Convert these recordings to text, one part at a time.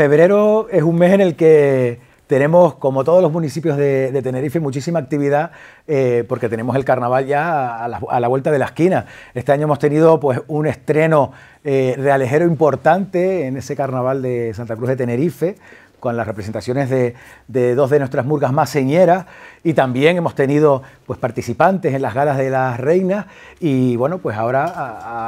febrero es un mes en el que tenemos, como todos los municipios de, Tenerife, muchísima actividad eh, porque tenemos el carnaval ya a la, vuelta de la esquina. Este año hemos tenido pues, un estreno de eh, alejero importante en ese carnaval de Santa Cruz de Tenerife, con las representaciones de, dos de nuestras murgas más señeras y también hemos tenido pues, participantes en las galas de las reinas y bueno, pues ahora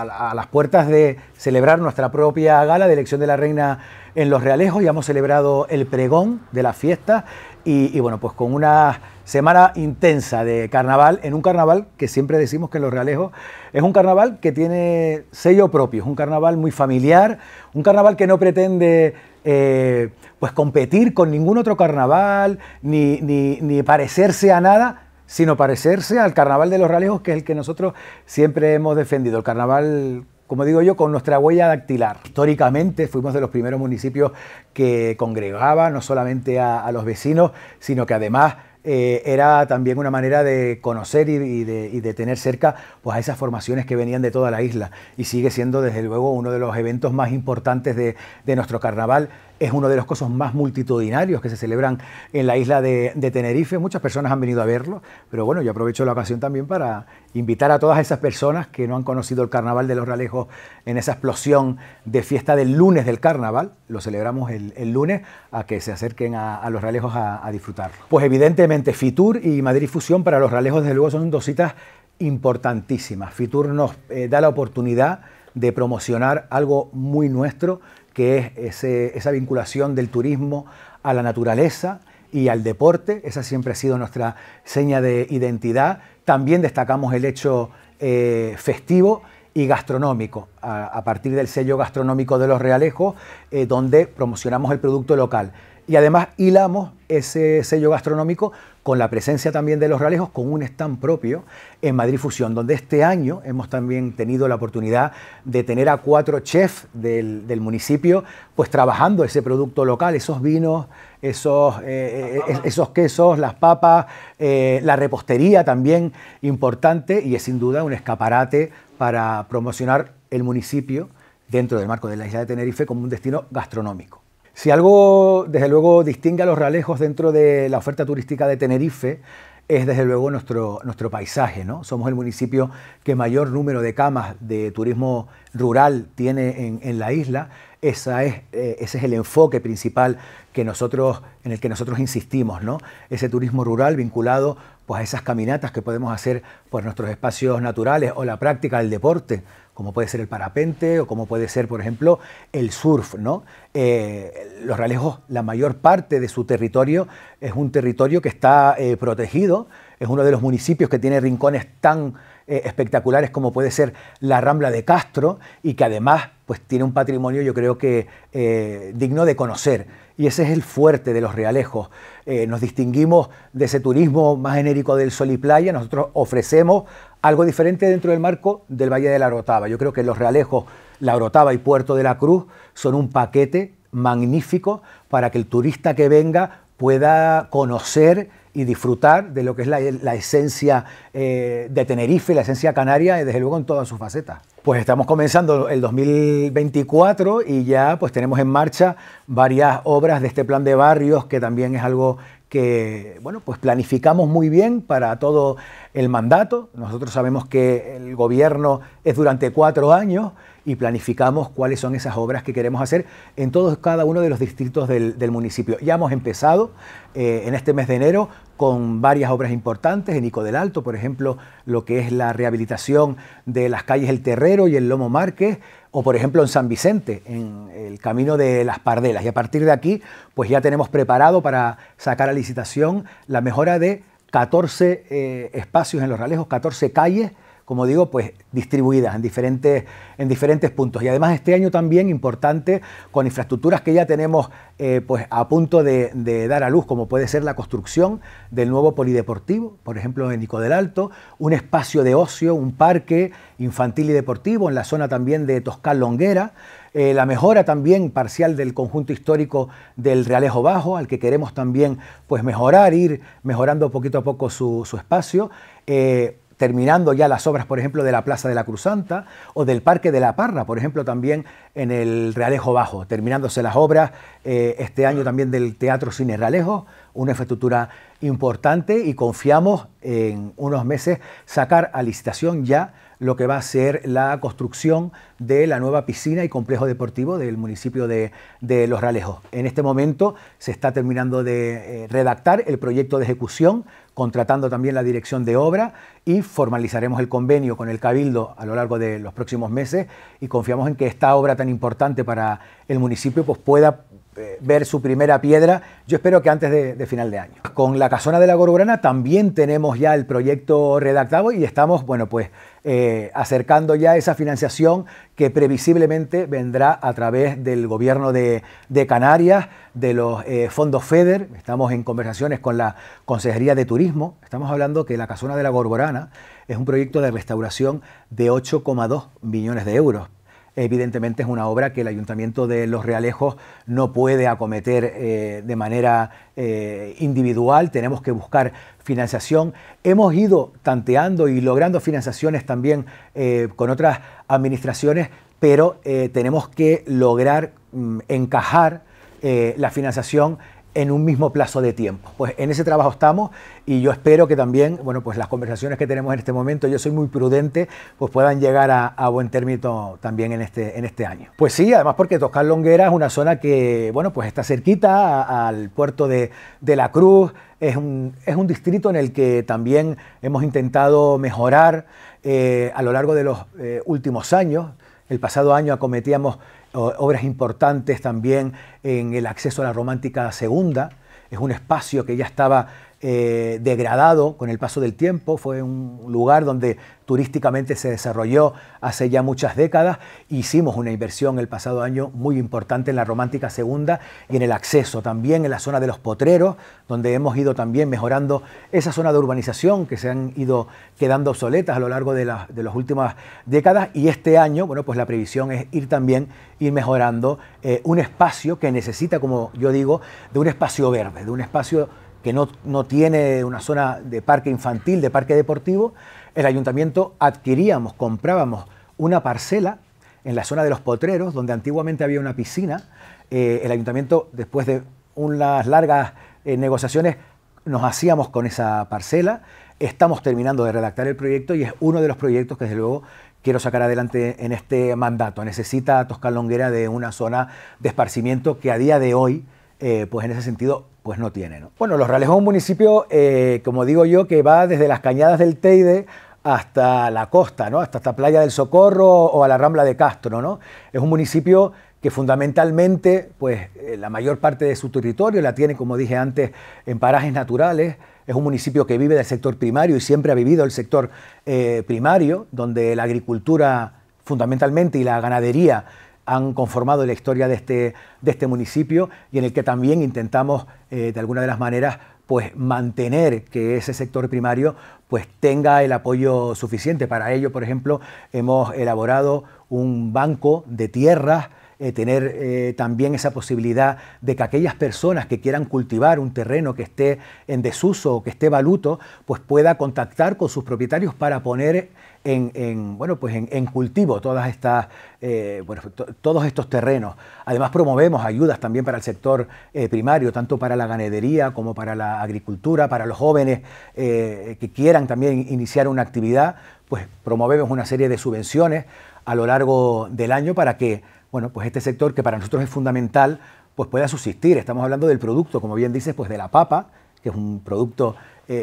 a, las puertas de celebrar nuestra propia gala de elección de la reina en Los Realejos, ya hemos celebrado el pregón de la fiesta y, bueno, pues con una semana intensa de carnaval, en un carnaval que siempre decimos que en Los Realejos es un carnaval que tiene sello propio, es un carnaval muy familiar, un carnaval que no pretende eh, pues competir con ningún otro carnaval, ni, parecerse a nada, sino parecerse al carnaval de los Ralejos... que es el que nosotros siempre hemos defendido, el carnaval, como digo yo, con nuestra huella dactilar. Históricamente fuimos de los primeros municipios que congregaba no solamente a los vecinos, sino que además eh, era también una manera de conocer y, de, tener cerca pues, a esas formaciones que venían de toda la isla. Y sigue siendo, desde luego, uno de los eventos más importantes de, nuestro carnaval. Es uno de los cosas más multitudinarios que se celebran en la isla de, Tenerife. Muchas personas han venido a verlo, pero bueno, yo aprovecho la ocasión también para invitar a todas esas personas que no han conocido el carnaval de los Ralejos en esa explosión de fiesta del lunes del carnaval, lo celebramos el, lunes, a que se acerquen a, los Ralejos a, a disfrutarlo. Pues evidentemente, FITUR y Madrid Fusión para los realejos desde luego, son dos citas importantísimas. FITUR nos eh, da la oportunidad de promocionar algo muy nuestro, que es esa vinculación del turismo a la naturaleza y al deporte. Esa siempre ha sido nuestra seña de identidad. También destacamos el hecho eh, festivo y gastronómico, a, partir del sello gastronómico de los Realejos, eh, donde promocionamos el producto local. Y además hilamos ese sello gastronómico con la presencia también de los Ralejos, con un stand propio en Madrid Fusión, donde este año hemos también tenido la oportunidad de tener a cuatro chefs del, municipio, pues trabajando ese producto local, esos vinos, esos, eh, eh, quesos, las papas, eh, la repostería también importante y es sin duda un escaparate para promocionar el municipio dentro del marco de la isla de Tenerife como un destino gastronómico. Si algo, desde luego, distingue a los Ralejos dentro de la oferta turística de Tenerife, es desde luego nuestro, nuestro paisaje. ¿no? Somos el municipio que mayor número de camas de turismo rural tiene en, la isla. Esa es, eh, ese es el enfoque principal que nosotros, en el que nosotros insistimos, ese turismo rural vinculado pues, a esas caminatas que podemos hacer por nuestros espacios naturales o la práctica del deporte como puede ser el parapente o como puede ser, por ejemplo, el surf. ¿no? Eh, los Ralejos, la mayor parte de su territorio es un territorio que está eh, protegido, es uno de los municipios que tiene rincones tan eh, espectaculares como puede ser la Rambla de Castro y que además pues tiene un patrimonio yo creo que eh, digno de conocer. Y ese es el fuerte de los realejos. Eh, nos distinguimos de ese turismo más genérico del sol y playa. Nosotros ofrecemos algo diferente dentro del marco del Valle de la Orotava. Yo creo que los realejos, la Orotava y Puerto de la Cruz son un paquete magnífico para que el turista que venga pueda conocer y disfrutar de lo que es la, esencia eh, de Tenerife, la esencia canaria, y eh, desde luego en todas sus facetas. Pues estamos comenzando el 2024 y ya pues tenemos en marcha varias obras de este plan de barrios, que también es algo que bueno, pues planificamos muy bien para todo el mandato. Nosotros sabemos que el gobierno es durante cuatro años y planificamos cuáles son esas obras que queremos hacer en todos cada uno de los distritos del, municipio. Ya hemos empezado eh, en este mes de enero con varias obras importantes, en Ico del Alto, por ejemplo, lo que es la rehabilitación de las calles El Terrero y el Lomo Márquez, o por ejemplo en San Vicente, en el camino de las Pardelas. Y a partir de aquí, pues ya tenemos preparado para sacar a licitación la mejora de 14 eh, espacios en los Ralejos, 14 calles como digo, pues distribuidas en diferentes, en diferentes puntos. Y además este año también importante con infraestructuras que ya tenemos eh, pues a punto de, dar a luz, como puede ser la construcción del nuevo polideportivo, por ejemplo en Nico del Alto, un espacio de ocio, un parque infantil y deportivo en la zona también de Toscal Longuera. Eh, la mejora también parcial del conjunto histórico del Realejo Bajo, al que queremos también pues mejorar, ir mejorando poquito a poco su, espacio. Eh, terminando ya las obras, por ejemplo, de la Plaza de la Cruzanta o del Parque de la Parra, por ejemplo, también en el Realejo Bajo, terminándose las obras eh, este año también del Teatro Cine Realejo, una infraestructura importante y confiamos en unos meses sacar a licitación ya lo que va a ser la construcción de la nueva piscina y complejo deportivo del municipio de, de Los Ralejos. En este momento se está terminando de eh, redactar el proyecto de ejecución contratando también la dirección de obra y formalizaremos el convenio con el Cabildo a lo largo de los próximos meses y confiamos en que esta obra tan importante para el municipio pues pueda eh, ver su primera piedra, yo espero que antes de, final de año. Con la casona de la Gorborana también tenemos ya el proyecto redactado y estamos, bueno, pues eh, acercando ya esa financiación que previsiblemente vendrá a través del gobierno de, Canarias, de los eh, fondos FEDER, estamos en conversaciones con la Consejería de Turismo, estamos hablando que la casona de la Gorborana es un proyecto de restauración de 8,2 millones de euros Evidentemente es una obra que el Ayuntamiento de Los Realejos no puede acometer eh, de manera eh, individual, tenemos que buscar financiación. Hemos ido tanteando y logrando financiaciones también eh, con otras administraciones, pero tenemos que lograr mm, encajar la financiación en un mismo plazo de tiempo. Pues en ese trabajo estamos y yo espero que también, bueno, pues las conversaciones que tenemos en este momento, yo soy muy prudente, pues puedan llegar a, buen término también en este, en este año. Pues sí, además porque Toscar Longuera es una zona que, bueno, pues está cerquita al puerto de, de La Cruz, es un, es un, distrito en el que también hemos intentado mejorar eh, a lo largo de los eh, últimos años. El pasado año acometíamos obras importantes también en el acceso a la Romántica Segunda. Es un espacio que ya estaba eh, degradado con el paso del tiempo, fue un lugar donde turísticamente se desarrolló hace ya muchas décadas. Hicimos una inversión el pasado año muy importante en la Romántica Segunda y en el acceso, también en la zona de los potreros, donde hemos ido también mejorando esa zona de urbanización que se han ido quedando obsoletas a lo largo de, las últimas décadas. Y este año, bueno, pues la previsión es ir también, ir mejorando eh, un espacio que necesita, como yo digo, de un espacio verde, de un espacio que no, tiene una zona de parque infantil, de parque deportivo, el ayuntamiento adquiríamos, comprábamos una parcela en la zona de los potreros, donde antiguamente había una piscina. Eh, el ayuntamiento, después de unas largas eh, negociaciones, nos hacíamos con esa parcela. Estamos terminando de redactar el proyecto y es uno de los proyectos que, desde luego, quiero sacar adelante en este mandato. Necesita Longuera de una zona de esparcimiento que a día de hoy eh, pues en ese sentido, pues no tiene. ¿no? Bueno, Los Reales es un municipio, eh, como digo yo, que va desde las cañadas del Teide hasta la costa, ¿no? hasta esta playa del Socorro o a la Rambla de Castro. ¿no? Es un municipio que fundamentalmente, pues eh, la mayor parte de su territorio la tiene, como dije antes, en parajes naturales. Es un municipio que vive del sector primario y siempre ha vivido el sector primario, donde la agricultura fundamentalmente y la ganadería han conformado la historia de este, de este municipio y en el que también intentamos, eh, de alguna de las maneras, pues mantener que ese sector primario pues tenga el apoyo suficiente. Para ello, por ejemplo, hemos elaborado un banco de tierras, eh, tener eh, también esa posibilidad de que aquellas personas que quieran cultivar un terreno que esté en desuso o que esté valuto, pues pueda contactar con sus propietarios para poner en, bueno, pues en, cultivo todas estas, eh, pues todos estos terrenos. Además promovemos ayudas también para el sector eh, primario, tanto para la ganadería como para la agricultura, para los jóvenes eh, que quieran también iniciar una actividad, pues promovemos una serie de subvenciones a lo largo del año para que bueno, pues este sector que para nosotros es fundamental, pues pueda subsistir. Estamos hablando del producto, como bien dices, pues de la papa, que es un producto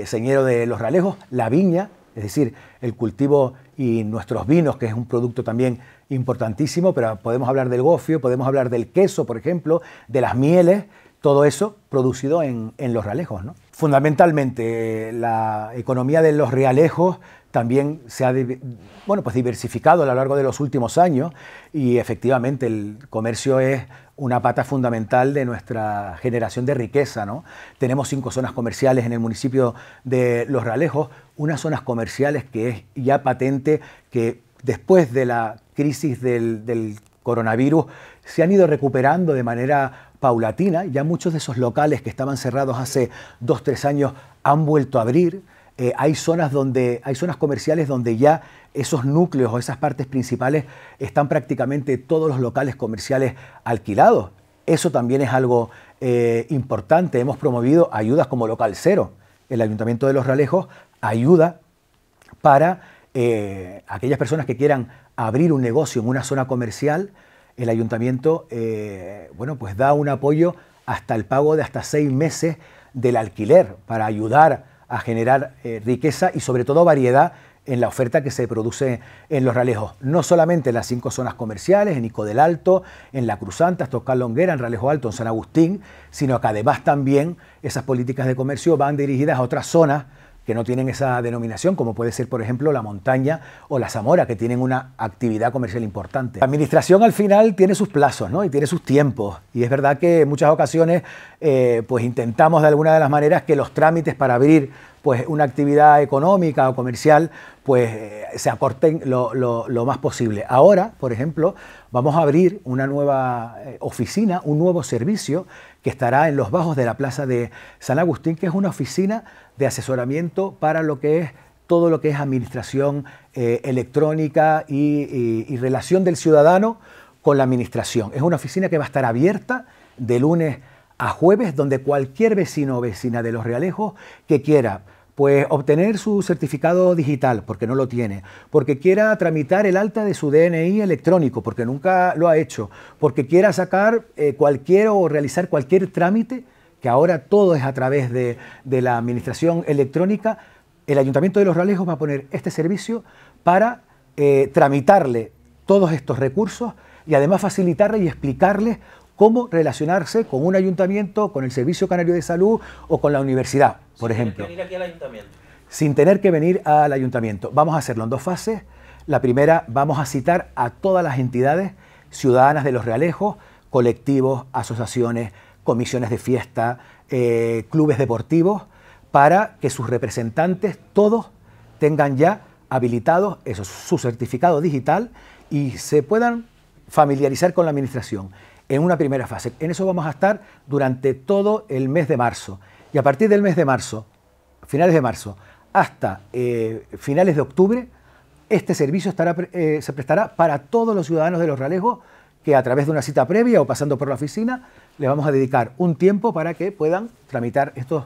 señero de los ralejos, la viña, es decir, el cultivo y nuestros vinos, que es un producto también importantísimo, pero podemos hablar del gofio, podemos hablar del queso, por ejemplo, de las mieles, todo eso producido en, los realejos. ¿no? Fundamentalmente, la economía de los realejos también se ha pues diversificado a lo largo de los últimos años y efectivamente el comercio es una pata fundamental de nuestra generación de riqueza. ¿no? Tenemos cinco zonas comerciales en el municipio de Los Ralejos, unas zonas comerciales que es ya patente que después de la crisis del, coronavirus se han ido recuperando de manera paulatina, ya muchos de esos locales que estaban cerrados hace dos, tres años han vuelto a abrir eh, hay zonas donde hay zonas comerciales donde ya esos núcleos o esas partes principales están prácticamente todos los locales comerciales alquilados. Eso también es algo eh, importante. Hemos promovido ayudas como Local Cero. El Ayuntamiento de Los Ralejos ayuda para eh, aquellas personas que quieran abrir un negocio en una zona comercial. El ayuntamiento, bueno, pues da un apoyo hasta el pago de hasta seis meses del alquiler para ayudar a generar eh, riqueza y sobre todo variedad en la oferta que se produce en los ralejos, no solamente en las cinco zonas comerciales, en Ico del Alto, en La Cruzanta, Oscar Longuera, en Ralejo Alto, en San Agustín, sino que además también esas políticas de comercio van dirigidas a otras zonas que no tienen esa denominación, como puede ser, por ejemplo, la montaña o la Zamora, que tienen una actividad comercial importante. La administración al final tiene sus plazos ¿no? y tiene sus tiempos. Y es verdad que en muchas ocasiones eh, pues intentamos de alguna de las maneras que los trámites para abrir pues una actividad económica o comercial, pues eh, se acorten lo, más posible. Ahora, por ejemplo, vamos a abrir una nueva eh, oficina, un nuevo servicio que estará en los bajos de la Plaza de San Agustín, que es una oficina de asesoramiento para lo que es todo lo que es administración eh, electrónica y, relación del ciudadano con la administración. Es una oficina que va a estar abierta de lunes a a jueves, donde cualquier vecino o vecina de Los Realejos que quiera pues obtener su certificado digital, porque no lo tiene, porque quiera tramitar el alta de su DNI electrónico, porque nunca lo ha hecho, porque quiera sacar eh, cualquier o realizar cualquier trámite, que ahora todo es a través de, de la administración electrónica, el Ayuntamiento de Los Realejos va a poner este servicio para eh, tramitarle todos estos recursos y además facilitarle y explicarles cómo relacionarse con un ayuntamiento, con el Servicio Canario de Salud o con la universidad, por ejemplo. Sin tener que venir aquí al ayuntamiento. Sin tener que venir al ayuntamiento. Vamos a hacerlo en dos fases. La primera, vamos a citar a todas las entidades ciudadanas de los realejos, colectivos, asociaciones, comisiones de fiesta, eh, clubes deportivos, para que sus representantes, todos, tengan ya habilitado eso, su certificado digital y se puedan familiarizar con la administración en una primera fase. En eso vamos a estar durante todo el mes de marzo. Y a partir del mes de marzo, finales de marzo, hasta eh, finales de octubre, este servicio estará, eh, se prestará para todos los ciudadanos de Los Ralejos que a través de una cita previa o pasando por la oficina les vamos a dedicar un tiempo para que puedan tramitar estos,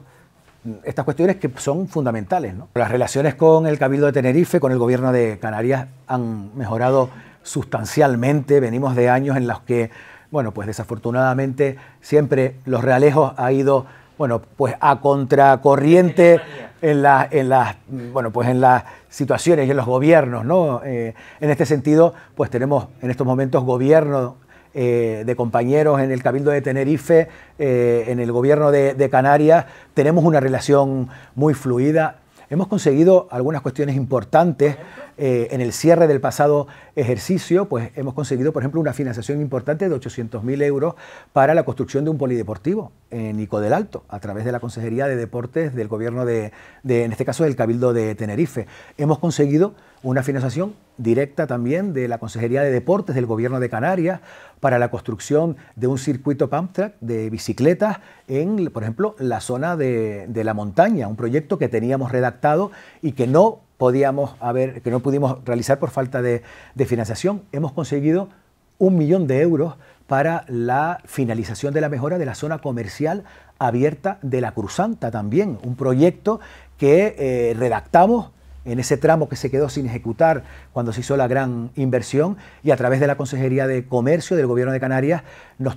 estas cuestiones que son fundamentales. Las relaciones con el Cabildo de Tenerife, con el gobierno de Canarias, han mejorado sustancialmente. Venimos de años en los que bueno, pues desafortunadamente siempre los realejos ha ido, bueno, pues a contracorriente en, las, en las, bueno, pues en las situaciones y en los gobiernos, ¿no? Eh, en este sentido, pues tenemos en estos momentos gobiernos eh, de compañeros en el Cabildo de Tenerife, eh, en el gobierno de, Canarias, tenemos una relación muy fluida. Hemos conseguido algunas cuestiones importantes eh, en el cierre del pasado ejercicio, pues hemos conseguido, por ejemplo, una financiación importante de 800.000 euros para la construcción de un polideportivo en Ico del Alto, a través de la Consejería de Deportes del Gobierno de, en este caso, del Cabildo de Tenerife. Hemos conseguido una financiación directa también de la Consejería de Deportes del Gobierno de Canarias para la construcción de un circuito pump track de bicicletas en, por ejemplo, la zona de la montaña, un proyecto que teníamos redactado y que no podíamos haber, que no pudimos realizar por falta de, financiación. Hemos conseguido un millón de euros para la finalización de la mejora de la zona comercial abierta de la Cruzanta también, un proyecto que eh, redactamos en ese tramo que se quedó sin ejecutar cuando se hizo la gran inversión y a través de la Consejería de Comercio del Gobierno de Canarias nos,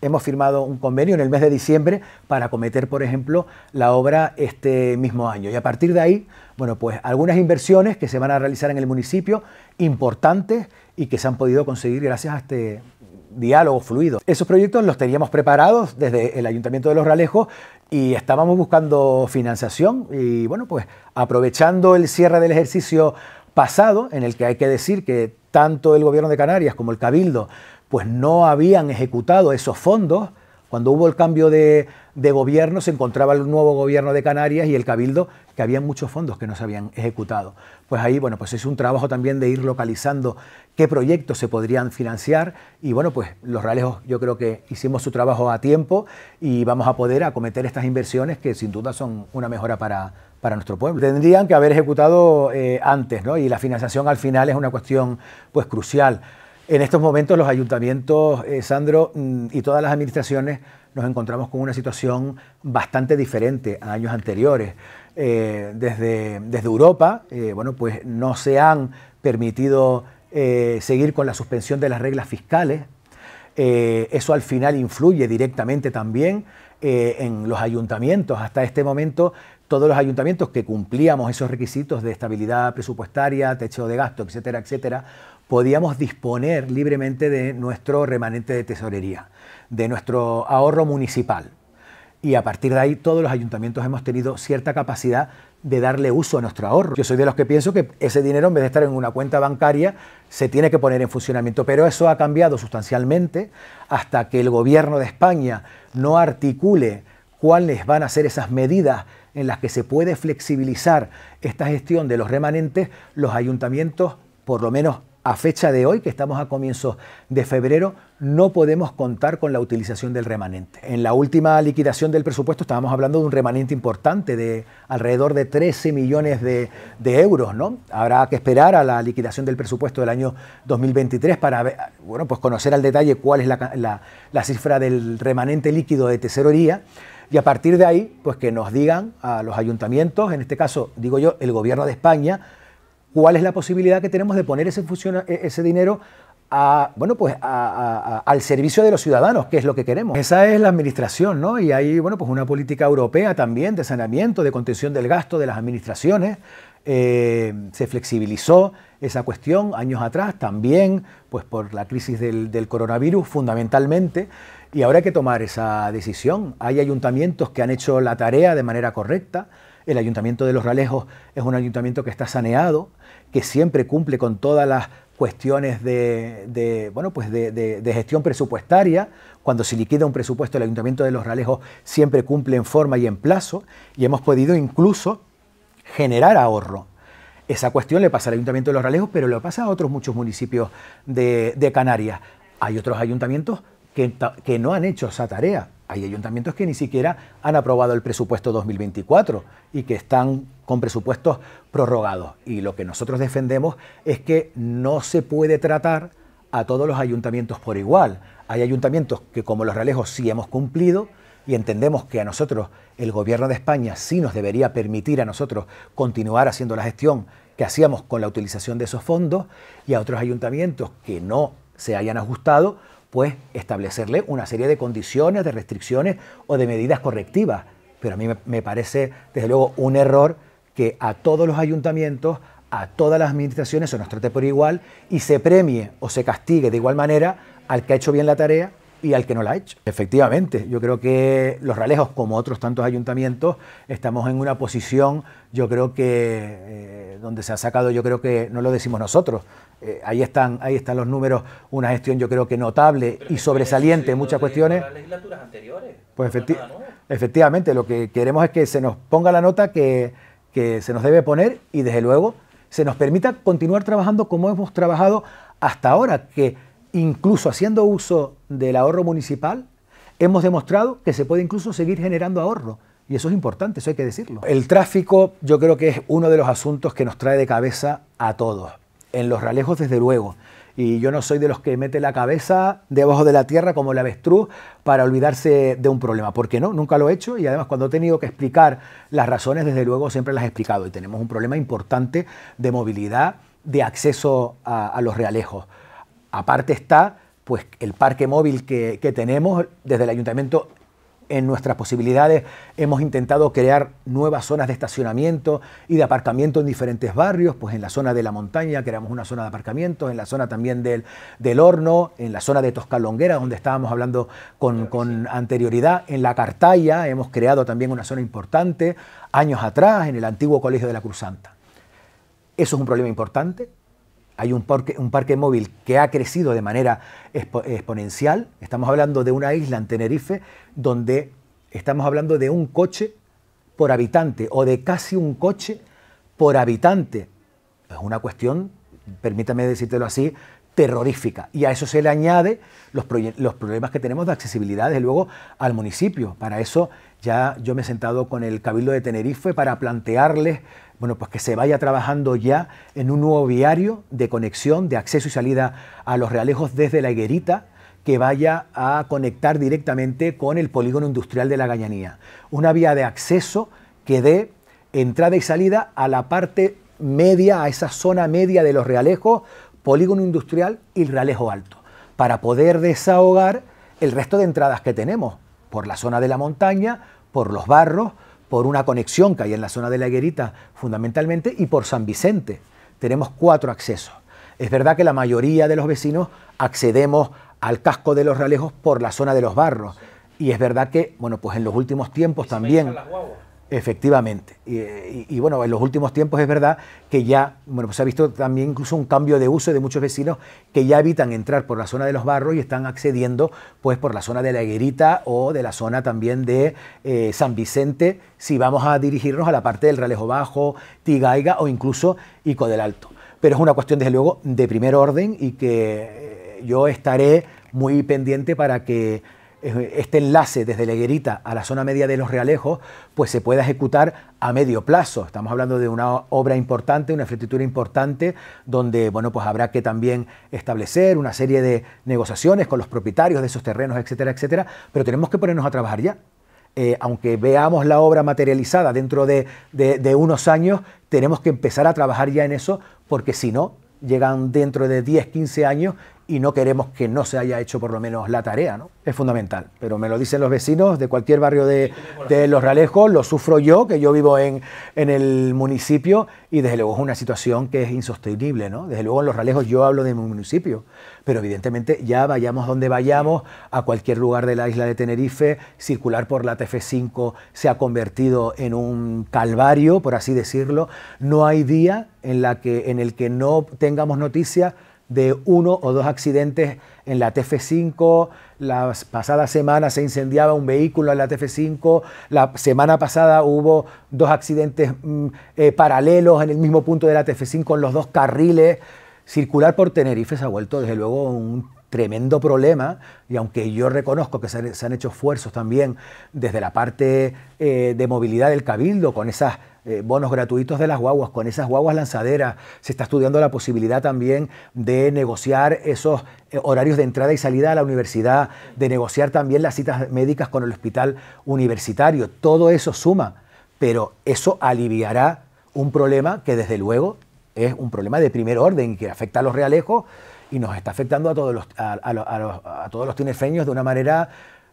hemos firmado un convenio en el mes de diciembre para acometer, por ejemplo, la obra este mismo año. Y a partir de ahí, bueno, pues algunas inversiones que se van a realizar en el municipio importantes y que se han podido conseguir gracias a este diálogo fluido. Esos proyectos los teníamos preparados desde el Ayuntamiento de Los Ralejos y estábamos buscando financiación y bueno, pues aprovechando el cierre del ejercicio pasado, en el que hay que decir que tanto el gobierno de Canarias como el Cabildo pues no habían ejecutado esos fondos, cuando hubo el cambio de, gobierno, se encontraba el nuevo gobierno de Canarias y el Cabildo, que había muchos fondos que no se habían ejecutado. Pues ahí, bueno, pues es un trabajo también de ir localizando qué proyectos se podrían financiar y, bueno, pues los reales yo creo que hicimos su trabajo a tiempo y vamos a poder acometer estas inversiones que sin duda son una mejora para, nuestro pueblo. Tendrían que haber ejecutado eh, antes, ¿no? Y la financiación al final es una cuestión, pues, crucial. En estos momentos los ayuntamientos, eh, Sandro, mm, y todas las administraciones nos encontramos con una situación bastante diferente a años anteriores. Eh, desde, Europa, eh, bueno, pues no se han permitido seguir con la suspensión de las reglas fiscales. eso al final influye directamente también en los ayuntamientos. Hasta este momento todos los ayuntamientos que cumplíamos esos requisitos de estabilidad presupuestaria, techo de gasto, etcétera, etcétera, podíamos disponer libremente de nuestro remanente de tesorería, de nuestro ahorro municipal. Y a partir de ahí todos los ayuntamientos hemos tenido cierta capacidad de darle uso a nuestro ahorro. Yo soy de los que pienso que ese dinero, en vez de estar en una cuenta bancaria, se tiene que poner en funcionamiento. Pero eso ha cambiado sustancialmente hasta que el gobierno de España no articule cuáles van a ser esas medidas en las que se puede flexibilizar esta gestión de los remanentes, los ayuntamientos, por lo menos a fecha de hoy, que estamos a comienzos de febrero, no podemos contar con la utilización del remanente. En la última liquidación del presupuesto estábamos hablando de un remanente importante de alrededor de 13 millones de, euros. ¿no? Habrá que esperar a la liquidación del presupuesto del año 2023 para bueno, pues conocer al detalle cuál es la, la cifra del remanente líquido de tesorería. Y a partir de ahí, pues que nos digan a los ayuntamientos, en este caso digo yo, el gobierno de España, cuál es la posibilidad que tenemos de poner ese, e, dinero bueno, pues al servicio de los ciudadanos, que es lo que queremos. Esa es la administración, ¿no? Y hay bueno, pues una política europea también de saneamiento, de contención del gasto de las administraciones. Eh, se flexibilizó esa cuestión años atrás, también pues por la crisis del, del coronavirus fundamentalmente, y ahora hay que tomar esa decisión. Hay ayuntamientos que han hecho la tarea de manera correcta, el ayuntamiento de Los Ralejos es un ayuntamiento que está saneado, que siempre cumple con todas las cuestiones de, pues gestión presupuestaria. Cuando se liquida un presupuesto, el Ayuntamiento de Los Ralejos siempre cumple en forma y en plazo y hemos podido incluso generar ahorro. Esa cuestión le pasa al Ayuntamiento de Los Ralejos, pero lo pasa a otros muchos municipios de Canarias. Hay otros ayuntamientos que, no han hecho esa tarea. Hay ayuntamientos que ni siquiera han aprobado el presupuesto 2024 y que están con presupuestos prorrogados. Y lo que nosotros defendemos es que no se puede tratar a todos los ayuntamientos por igual. Hay ayuntamientos que como los realejos sí hemos cumplido y entendemos que a nosotros el gobierno de España sí nos debería permitir a nosotros continuar haciendo la gestión que hacíamos con la utilización de esos fondos y a otros ayuntamientos que no se hayan ajustado, pues establecerle una serie de condiciones, de restricciones o de medidas correctivas. Pero a mí me parece, desde luego, un error que a todos los ayuntamientos, a todas las administraciones se nos trate por igual y se premie o se castigue de igual manera al que ha hecho bien la tarea y al que no la ha hecho. Efectivamente, yo creo que los Ralejos, como otros tantos ayuntamientos, estamos en una posición, yo creo que eh, donde se ha sacado, yo creo que no lo decimos nosotros, eh, ahí, están, ahí están los números, una gestión yo creo que notable y sobresaliente en muchas cuestiones. Las legislaturas anteriores. Pues efectivamente, lo que queremos es que se nos ponga la nota que, que se nos debe poner y desde luego se nos permita continuar trabajando como hemos trabajado hasta ahora, que incluso haciendo uso del ahorro municipal, hemos demostrado que se puede incluso seguir generando ahorro. Y eso es importante, eso hay que decirlo. El tráfico yo creo que es uno de los asuntos que nos trae de cabeza a todos. En los realejos, desde luego. Y yo no soy de los que mete la cabeza debajo de la tierra como el avestruz para olvidarse de un problema. ¿Por qué no, nunca lo he hecho y además cuando he tenido que explicar las razones, desde luego siempre las he explicado. Y tenemos un problema importante de movilidad, de acceso a los realejos. Aparte está pues, el parque móvil que, tenemos desde el ayuntamiento. En nuestras posibilidades hemos intentado crear nuevas zonas de estacionamiento y de aparcamiento en diferentes barrios, pues en la zona de la montaña creamos una zona de aparcamiento, en la zona también del, horno, en la zona de Toscalonguera, donde estábamos hablando con, con anterioridad, en la Cartaya hemos creado también una zona importante, años atrás, en el antiguo Colegio de la Cruzanta. Eso es un problema importante, hay un parque, móvil que ha crecido de manera exponencial. Estamos hablando de una isla en Tenerife donde estamos hablando de un coche por habitante o de casi un coche por habitante. Es una cuestión, permítame decírtelo así, terrorífica. Y a eso se le añade los, problemas que tenemos de accesibilidad, desde luego, al municipio. Para eso ya yo me he sentado con el Cabildo de Tenerife para plantearles bueno, pues que se vaya trabajando ya en un nuevo viario de conexión, de acceso y salida a los realejos desde la higuerita, que vaya a conectar directamente con el polígono industrial de la Gañanía. Una vía de acceso que dé entrada y salida a la parte media, a esa zona media de los realejos, polígono industrial y Ralejo Alto, para poder desahogar el resto de entradas que tenemos, por la zona de la montaña, por los barros, por una conexión que hay en la zona de la Higuerita fundamentalmente y por San Vicente. Tenemos cuatro accesos. Es verdad que la mayoría de los vecinos accedemos al casco de los Ralejos por la zona de los barros. Y es verdad que, bueno, pues en los últimos tiempos también... Efectivamente. Y, bueno, en los últimos tiempos es verdad que ya, bueno, pues se ha visto también incluso un cambio de uso de muchos vecinos que ya evitan entrar por la zona de los barros y están accediendo pues por la zona de la Higuerita o de la zona también de eh, San Vicente, si vamos a dirigirnos a la parte del Ralejo Bajo, Tigaiga o incluso Ico del Alto. Pero es una cuestión, desde luego, de primer orden y que eh, yo estaré muy pendiente para que este enlace desde Leguerita a la zona media de Los Realejos, pues se pueda ejecutar a medio plazo. Estamos hablando de una obra importante, una infraestructura importante, donde bueno, pues habrá que también establecer una serie de negociaciones con los propietarios de esos terrenos, etcétera, etcétera, pero tenemos que ponernos a trabajar ya. Eh, aunque veamos la obra materializada dentro de unos años, tenemos que empezar a trabajar ya en eso, porque si no, llegan dentro de 10, 15 años y no queremos que no se haya hecho por lo menos la tarea, ¿no? Es fundamental, pero me lo dicen los vecinos de cualquier barrio de, Los Ralejos, lo sufro yo, que yo vivo en, en, el municipio, y desde luego es una situación que es insostenible, ¿no? Desde luego en Los Ralejos yo hablo de mi municipio, pero evidentemente ya vayamos donde vayamos, a cualquier lugar de la isla de Tenerife, circular por la TF5 se ha convertido en un calvario, por así decirlo, no hay día en, la que, en el que no tengamos noticias de uno o dos accidentes en la TF5. La pasada semana se incendiaba un vehículo en la TF5. La semana pasada hubo dos accidentes mm, eh, paralelos en el mismo punto de la TF5 en los dos carriles. Circular por Tenerife se ha vuelto, desde luego, un tremendo problema y aunque yo reconozco que se han, hecho esfuerzos también desde la parte eh, de movilidad del cabildo con esas eh, bonos gratuitos de las guaguas, con esas guaguas lanzaderas. Se está estudiando la posibilidad también de negociar esos eh, horarios de entrada y salida a la universidad, de negociar también las citas médicas con el hospital universitario. Todo eso suma, pero eso aliviará un problema que desde luego es un problema de primer orden que afecta a los realejos y nos está afectando a todos los, a, todos los de una manera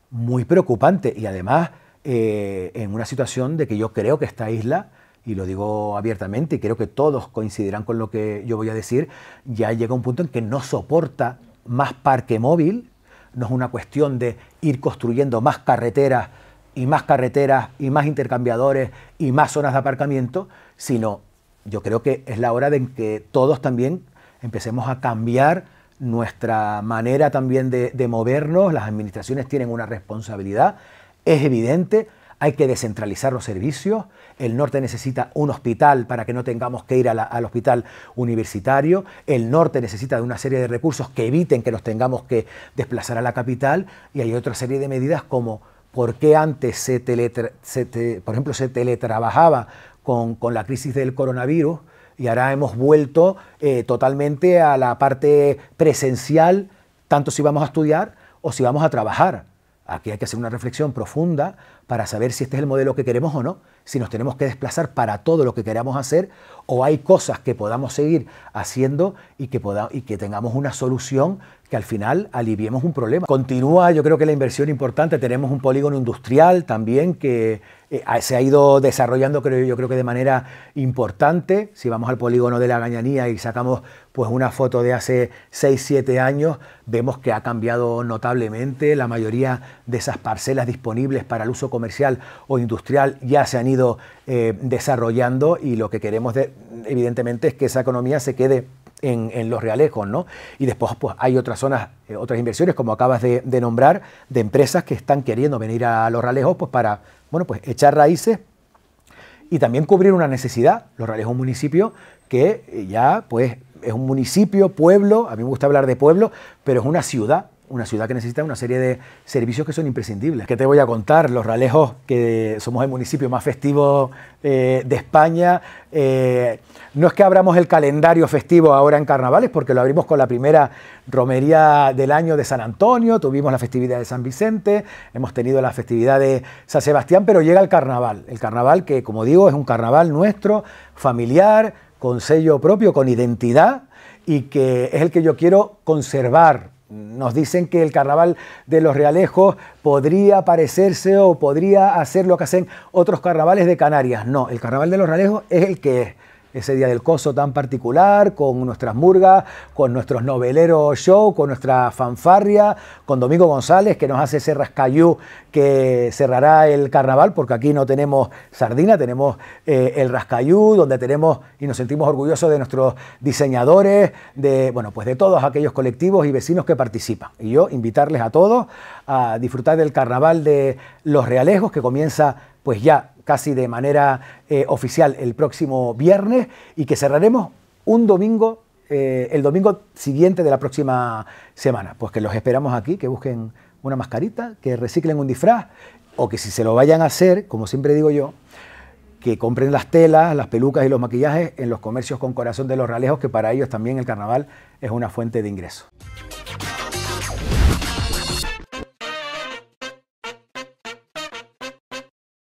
muy preocupante y además eh, en una situación de que yo creo que esta isla, y lo digo abiertamente, y creo que todos coincidirán con lo que yo voy a decir, ya llega un punto en que no soporta más parque móvil, no es una cuestión de ir construyendo más carreteras y más carreteras y más intercambiadores y más zonas de aparcamiento, sino yo creo que es la hora de que todos también empecemos a cambiar nuestra manera también de, de movernos, las administraciones tienen una responsabilidad, es evidente, hay que descentralizar los servicios. El norte necesita un hospital para que no tengamos que ir al hospital universitario. El norte necesita de una serie de recursos que eviten que nos tengamos que desplazar a la capital. Y hay otra serie de medidas como por qué antes, se, por ejemplo, se teletrabajaba con, la crisis del coronavirus y ahora hemos vuelto eh, totalmente a la parte presencial, tanto si vamos a estudiar o si vamos a trabajar. Aquí hay que hacer una reflexión profunda para saber si este es el modelo que queremos o no, si nos tenemos que desplazar para todo lo que queramos hacer o hay cosas que podamos seguir haciendo y que, podamos y que tengamos una solución que al final aliviemos un problema. Continúa, yo creo que la inversión importante, tenemos un polígono industrial también que eh, se ha ido desarrollando, creo yo creo que de manera importante. Si vamos al polígono de la Gañanía y sacamos pues una foto de hace 6, 7 años, vemos que ha cambiado notablemente, la mayoría de esas parcelas disponibles para el uso comercial o industrial ya se han ido eh, desarrollando y lo que queremos evidentemente es que esa economía se quede en, los realejos, ¿no? Y después pues, hay otras zonas, eh, otras inversiones, como acabas de, nombrar, de empresas que están queriendo venir a los realejos pues, para, bueno, pues echar raíces y también cubrir una necesidad. Los realejos un municipio que eh, ya, pues, es un municipio, pueblo, a mí me gusta hablar de pueblo, pero es una ciudad una ciudad que necesita una serie de servicios que son imprescindibles. ¿Qué te voy a contar? Los Ralejos, que somos el municipio más festivo eh, de España, eh, no es que abramos el calendario festivo ahora en carnavales, porque lo abrimos con la primera romería del año de San Antonio, tuvimos la festividad de San Vicente, hemos tenido la festividad de San Sebastián, pero llega el carnaval. El carnaval que, como digo, es un carnaval nuestro, familiar, con sello propio, con identidad, y que es el que yo quiero conservar nos dicen que el carnaval de los realejos podría parecerse o podría hacer lo que hacen otros carnavales de Canarias. No, el carnaval de los realejos es el que es ese día del coso tan particular, con nuestras murgas, con nuestros noveleros show, con nuestra fanfarria, con Domingo González, que nos hace ese rascayú que cerrará el carnaval, porque aquí no tenemos sardina, tenemos eh, el rascayú, donde tenemos y nos sentimos orgullosos de nuestros diseñadores, de, bueno, pues de todos aquellos colectivos y vecinos que participan. Y yo invitarles a todos a disfrutar del carnaval de Los Realejos, que comienza pues ya casi de manera eh, oficial el próximo viernes y que cerraremos un domingo, eh, el domingo siguiente de la próxima semana. Pues que los esperamos aquí, que busquen una mascarita, que reciclen un disfraz o que si se lo vayan a hacer, como siempre digo yo, que compren las telas, las pelucas y los maquillajes en los comercios con corazón de los Ralejos, que para ellos también el carnaval es una fuente de ingresos.